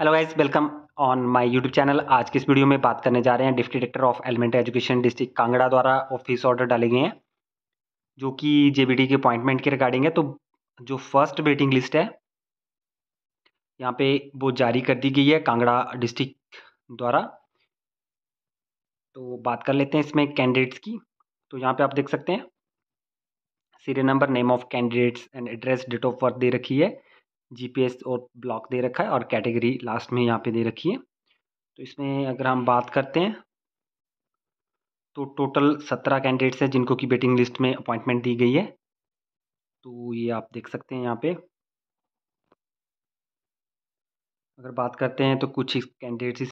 hello guys welcome on my YouTube channel आज के इस वीडियो में बात करने जा रहे हैं deputy director of elementary education district Kangra द्वारा ऑफिस ऑर्डर डाले गए हैं जो कि जे के अपॉइंटमेंट के रिगार्डिंग है तो जो फर्स्ट वेटिंग लिस्ट है यहाँ पे वो जारी कर दी गई है कांगड़ा डिस्ट्रिक्ट द्वारा तो बात कर लेते हैं इसमें कैंडिडेट्स की तो यहाँ पर आप देख सकते हैं serial number name of candidates and address date of birth दे रखी है जीपीएस और ब्लॉक दे रखा है और कैटेगरी लास्ट में यहाँ पे दे रखी है तो इसमें अगर हम बात करते हैं तो टोटल सत्रह कैंडिडेट्स हैं जिनको की वेटिंग लिस्ट में अपॉइंटमेंट दी गई है तो ये आप देख सकते हैं यहाँ पे अगर बात करते हैं तो कुछ कैंडिडेट्स